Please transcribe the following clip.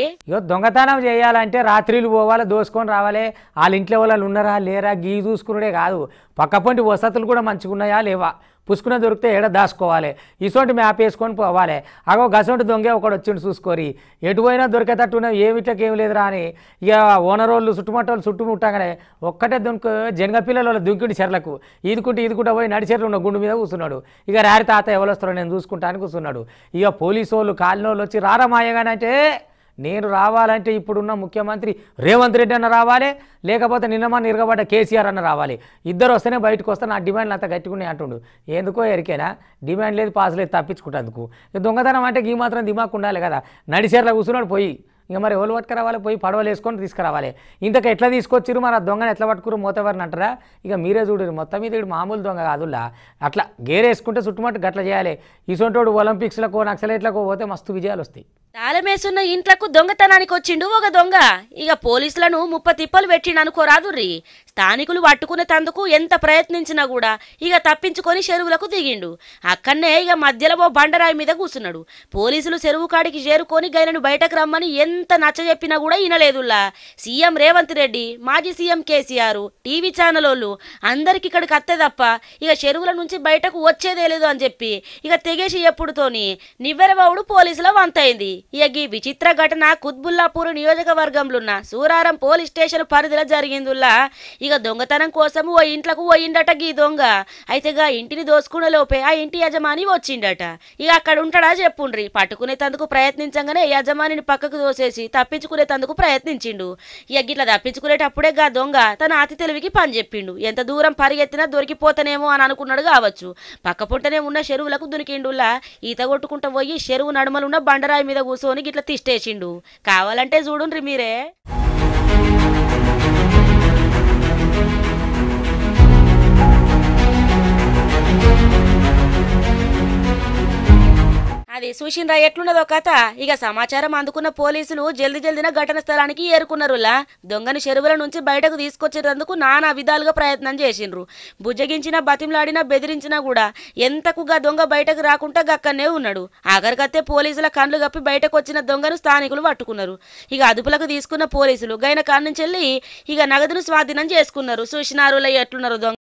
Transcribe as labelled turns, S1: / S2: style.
S1: ఇక దొంగతనం చేయాలంటే రాత్రిలు పోవాలి దోసుకొని రావాలి వాళ్ళ ఇంట్లో వాళ్ళు ఉన్నారా లేరా గీ చూసుకున్నడే కాదు పక్కపొంటి వసతులు కూడా మంచిగా ఉన్నాయా లేవా పుసుకునే దొరికితే ఏడ దాచుకోవాలి ఇసోంటి మ్యాప్ వేసుకొని పోవాలి అగో గసొంటి దొంగే ఒకడు వచ్చిండు చూసుకోరి ఎటుపోయినా దొరికేటట్టున్నా ఏమిట్లకి ఏం లేదురా అని ఇక ఓనర్ వాళ్ళు చుట్టుమట్టోళ్ళు చుట్టుముట్టగానే ఒక్కటే దొనుకు జనగ పిల్లల దుంకిండి చెర్లకు ఈదుకుంటే ఈదుకుంటే పోయి నడిచెర్లు ఉన్న గుండు మీద కూర్చున్నాడు ఇక రారి తాత ఎవరు వస్తారో నేను చూసుకుంటాను కూర్చున్నాడు ఇక పోలీసు వాళ్ళు కాలనోళ్ళు వచ్చి మాయగానంటే నేను రావాలంటే ఇప్పుడున్న ముఖ్యమంత్రి రేవంత్ రెడ్డి అన్న రావాలి లేకపోతే నిన్నమా నిరగబడ్డ కేసీఆర్ అన్న రావాలి ఇద్దరు వస్తేనే బయటకు వస్తే నా డిమాండ్లు అంతా గట్టుకునే అంటుండు ఎందుకో ఎరికేనా డిమాండ్ లేదు పాస్ లేదు తప్పించుకుంటేందుకు దొంగతనం అంటే ఈ మాత్రం దిమాకు ఉండాలి కదా నడిచేర్ల కూర్చున్నాడు పోయి ఇక మరి ఎవరు పట్టుకురావాలి పోయి పడవలు వేసుకొని తీసుకురావాలి ఇంతకు ఎట్లా తీసుకొచ్చిరు మరి ఆ దొంగను ఎట్లా పట్టుకురు మోతవారిని అంటారా ఇక మీరే చూడరు మొత్తం మీద ఇక్కడ మామూలు దొంగ కాదులా అట్లా గేర్ వేసుకుంటే చుట్టుమట్టు గట్ల చేయాలి ఇసొంటోడు ఒలింపిక్స్లకు నక్సలైట్లకు పోతే మస్తు విజయాలు వస్తాయి
S2: తాళమేసున్న ఇంట్లకు దొంగతనానికి వచ్చిండు ఒక దొంగ ఇక పోలీసులను ముప్ప తిప్పలు రీ స్థానికులు పట్టుకునే తందుకు ఎంత ప్రయత్నించినా కూడా ఇక తప్పించుకొని చెరువులకు దిగిండు అక్కడనే ఇక మధ్యలో బండరాయి మీద కూర్చున్నాడు పోలీసులు చెరువు కాడికి చేరుకొని గైనను బయటకు రమ్మని ఎంత నచ్చ చెప్పినా కూడా వినలేదులా సీఎం రేవంత్ రెడ్డి మాజీ సీఎం కేసీఆర్ టీవీ ఛానల్ వాళ్ళు అందరికి ఇక్కడికి అత్తే తప్ప ఇక చెరువుల నుంచి బయటకు వచ్చేదే లేదు అని చెప్పి ఇక తెగేసి ఎప్పుడుతోని నివ్వెరబావుడు పోలీసుల వంతైంది ఇక ఈ విచిత్ర ఘటన కుత్బుల్లాపూర్ నియోజకవర్గంలోన్న సూరారం పోలీస్ స్టేషన్ పరిధిలో జరిగిందిలా ఇక దొంగతనం కోసం ఓ ఇంట్లకు పోయిండట గీ దొంగ అయితే గా ఇంటిని దోసుకునే లోపే ఆ ఇంటి యజమాని వచ్చిండట ఇక అక్కడ ఉంటాడా చెప్పుండ్రి పట్టుకునే తందుకు ప్రయత్నించగానే యజమానిని పక్కకు దోసేసి తందుకు ప్రయత్నించిండు ఇక గిట్లా తప్పించుకునేటప్పుడే గా దొంగ తన అతి తెలివికి పని చెప్పిండు ఎంత దూరం పరిగెత్తినా దొరికిపోతనేమో అని అనుకున్నాడు కావచ్చు పక్క పుట్టనే ఉన్న చెరువులకు దునికిండులా ఈత కొట్టుకుంటూ పోయి చెరువు నడుమలున్న బండరాయి మీద కూసోని గిట్ల తిష్టేసిండు కావాలంటే చూడుండ్రి మీరే సూషిన్రా ఎట్లున్నదో కథ ఇక సమాచారం అందుకున్న పోలీసులు జల్ది జల్దిన ఘటన స్థలానికి ఏరుకున్నారులా దొంగను చెరువుల నుంచి బయటకు తీసుకొచ్చేటందుకు నానా విధాలుగా ప్రయత్నం చేసిండ్రు భుజగించిన బతిమలాడినా బెదిరించినా కూడా ఎంతకుగా దొంగ బయటకు రాకుండా గక్కనే ఉన్నాడు ఆఖరికత్తే పోలీసుల కండ్లు కప్పి బయటకు వచ్చిన దొంగను స్థానికులు పట్టుకున్నారు ఇక అదుపులకు తీసుకున్న పోలీసులు గైన కాడ చెల్లి వెళ్ళి ఇక నగదును స్వాధీనం చేసుకున్నారు సుషినారుల ఎట్లున్నారు దొంగ